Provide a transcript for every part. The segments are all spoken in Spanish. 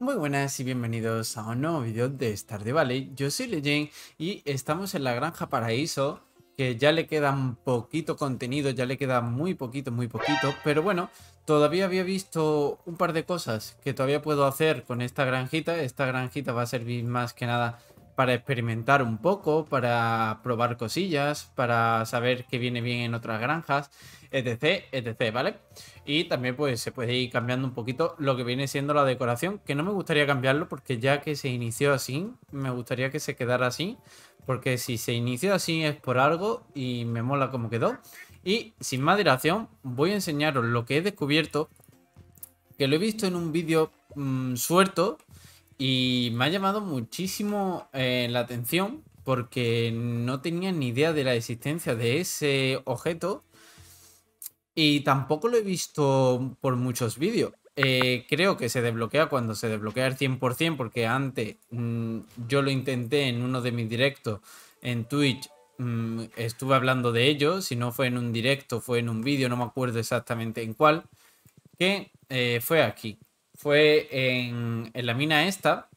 Muy buenas y bienvenidos a un nuevo vídeo de Stardew Valley. Yo soy Legend y estamos en la Granja Paraíso, que ya le queda un poquito contenido, ya le queda muy poquito, muy poquito, pero bueno, todavía había visto un par de cosas que todavía puedo hacer con esta granjita. Esta granjita va a servir más que nada para experimentar un poco, para probar cosillas, para saber qué viene bien en otras granjas, etc, etc, ¿vale? Y también pues se puede ir cambiando un poquito lo que viene siendo la decoración, que no me gustaría cambiarlo porque ya que se inició así, me gustaría que se quedara así, porque si se inició así es por algo y me mola como quedó. Y sin más dilación, voy a enseñaros lo que he descubierto, que lo he visto en un vídeo suerto mm, suelto, y me ha llamado muchísimo eh, la atención porque no tenía ni idea de la existencia de ese objeto y tampoco lo he visto por muchos vídeos. Eh, creo que se desbloquea cuando se desbloquea al 100% porque antes mm, yo lo intenté en uno de mis directos en Twitch mm, estuve hablando de ello, si no fue en un directo, fue en un vídeo, no me acuerdo exactamente en cuál, que eh, fue aquí, fue en, en la mina esta,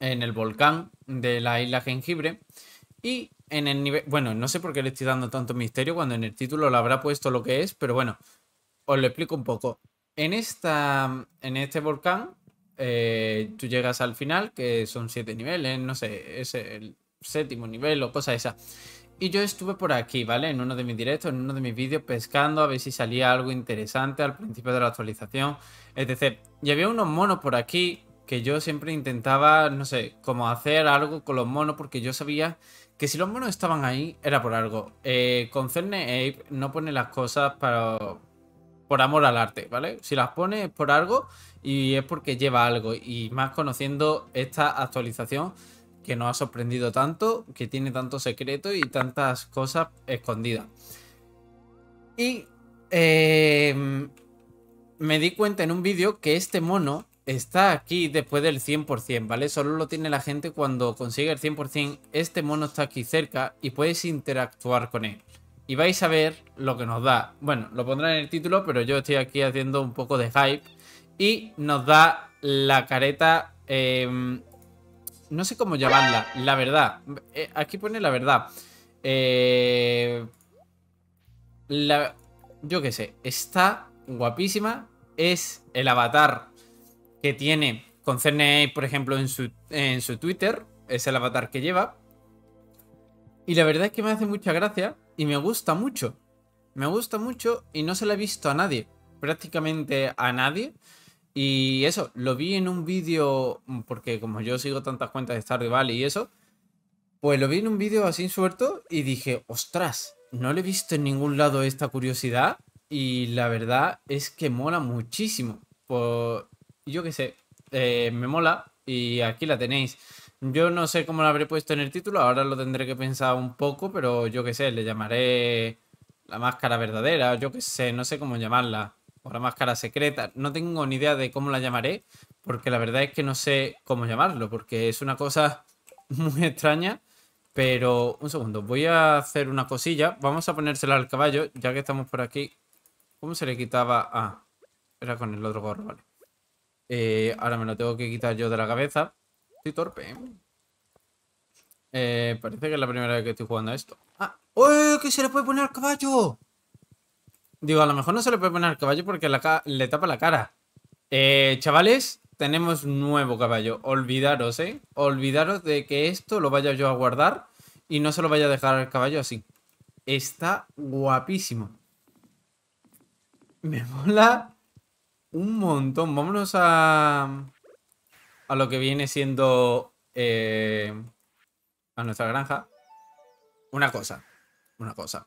en el volcán de la isla Jengibre. Y en el nivel. Bueno, no sé por qué le estoy dando tanto misterio cuando en el título lo habrá puesto lo que es, pero bueno, os lo explico un poco. En, esta, en este volcán, eh, tú llegas al final, que son siete niveles, no sé, es el séptimo nivel o cosa esa. Y yo estuve por aquí, ¿vale? En uno de mis directos, en uno de mis vídeos, pescando a ver si salía algo interesante al principio de la actualización, decir, Y había unos monos por aquí que yo siempre intentaba, no sé, como hacer algo con los monos porque yo sabía que si los monos estaban ahí era por algo. Eh, concerne Ape no pone las cosas para, por amor al arte, ¿vale? Si las pone es por algo y es porque lleva algo. Y más conociendo esta actualización que nos ha sorprendido tanto, que tiene tanto secreto y tantas cosas escondidas. Y em, me di cuenta en un vídeo que este mono está aquí después del 100%, ¿vale? Solo lo tiene la gente cuando consigue el 100%. Este mono está aquí cerca y puedes interactuar con él. Y vais a ver lo que nos da. Bueno, lo pondrán en el título, pero yo estoy aquí haciendo un poco de hype. Y nos da la careta em, no sé cómo llamarla, la verdad. Eh, aquí pone la verdad. Eh, la, yo qué sé, está guapísima. Es el avatar que tiene con Cerny por ejemplo, en su, en su Twitter. Es el avatar que lleva. Y la verdad es que me hace mucha gracia y me gusta mucho. Me gusta mucho y no se la he visto a nadie. Prácticamente a nadie. Y eso, lo vi en un vídeo, mm, porque como yo sigo tantas cuentas de Stardew Valley y eso, pues lo vi en un vídeo así suelto y dije, ostras, no le he visto en ningún lado esta curiosidad y la verdad es que mola muchísimo. Pues yo qué sé, eh, me mola y aquí la tenéis. Yo no sé cómo la habré puesto en el título, ahora lo tendré que pensar un poco, pero yo qué sé, le llamaré la máscara verdadera, yo qué sé, no sé cómo llamarla o la máscara secreta. No tengo ni idea de cómo la llamaré, porque la verdad es que no sé cómo llamarlo, porque es una cosa muy extraña. Pero un segundo, voy a hacer una cosilla. Vamos a ponérsela al caballo, ya que estamos por aquí. ¿Cómo se le quitaba? Ah, era con el otro gorro, vale. Eh, ahora me lo tengo que quitar yo de la cabeza. Estoy torpe. ¿eh? Eh, parece que es la primera vez que estoy jugando a esto. ¡Ah! ¡oh! ¿Qué se le puede poner al caballo? Digo, a lo mejor no se le puede poner al caballo porque le tapa la cara. Eh, chavales, tenemos nuevo caballo. Olvidaros, ¿eh? Olvidaros de que esto lo vaya yo a guardar y no se lo vaya a dejar al caballo así. Está guapísimo. Me mola un montón. Vámonos a... A lo que viene siendo... Eh, a nuestra granja. Una cosa. Una cosa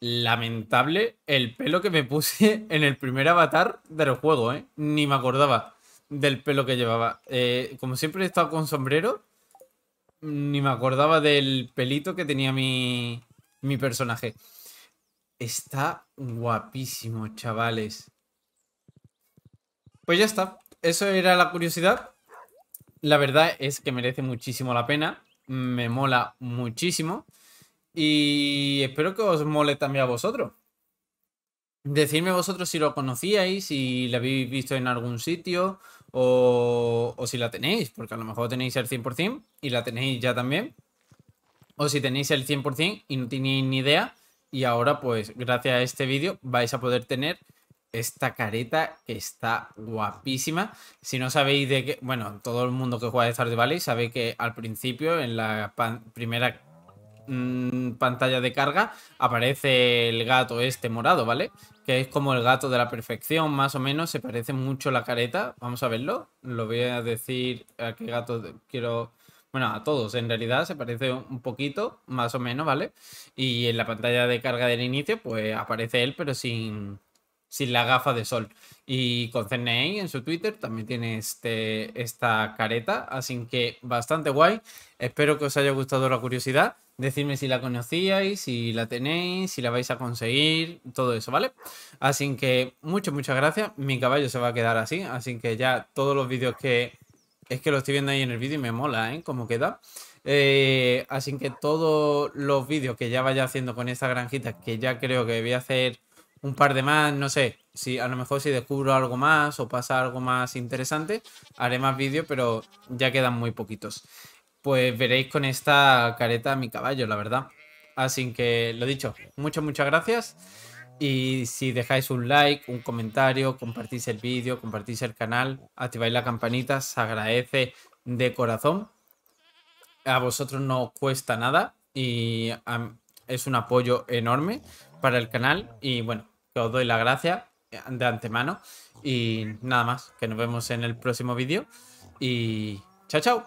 lamentable el pelo que me puse en el primer avatar del juego, ¿eh? Ni me acordaba del pelo que llevaba. Eh, como siempre he estado con sombrero, ni me acordaba del pelito que tenía mi, mi personaje. Está guapísimo, chavales. Pues ya está. Eso era la curiosidad. La verdad es que merece muchísimo la pena. Me mola muchísimo. Y espero que os mole también a vosotros. Decidme vosotros si lo conocíais, si la habéis visto en algún sitio o, si la tenéis, porque a lo mejor tenéis el 100% y la tenéis ya también. O si tenéis el 100% y no tenéis ni idea y ahora pues gracias a este vídeo vais a poder tener esta careta que está guapísima. Si no sabéis de qué, bueno, todo el mundo que juega de Star Valley sabe que al principio en la primera Mm, pantalla de carga aparece el gato este morado, ¿vale? Que es como el gato de la perfección, más o menos, se parece mucho la careta. Vamos a verlo. Lo voy a decir a qué gato quiero... Bueno, a todos en realidad se parece un poquito, más o menos, ¿vale? Y en la pantalla de carga del inicio, pues aparece él, pero sin, sin la gafa de sol. Y con e en su Twitter también tiene este, esta careta, así que bastante guay. Espero que os haya gustado la curiosidad. Decidme si la conocíais, si la tenéis, si la vais a conseguir, todo eso, ¿vale? Así que muchas, muchas gracias. Mi caballo se va a quedar así, así que ya todos los vídeos que... Es que lo estoy viendo ahí en el vídeo y me mola, ¿eh? Como queda. Eh, así que todos los vídeos que ya vaya haciendo con esta granjita, que ya creo que voy a hacer un par de más, no sé. Si, a lo mejor si descubro algo más o pasa algo más interesante, haré más vídeos, pero ya quedan muy poquitos. Pues veréis con esta careta mi caballo, la verdad. Así que lo dicho, muchas, muchas gracias. Y si dejáis un like, un comentario, compartís el vídeo, compartís el canal, activáis la campanita, se agradece de corazón. A vosotros no os cuesta nada y es un apoyo enorme para el canal. Y bueno, que os doy la gracia de antemano. Y nada más, que nos vemos en el próximo vídeo. Y chao, chao.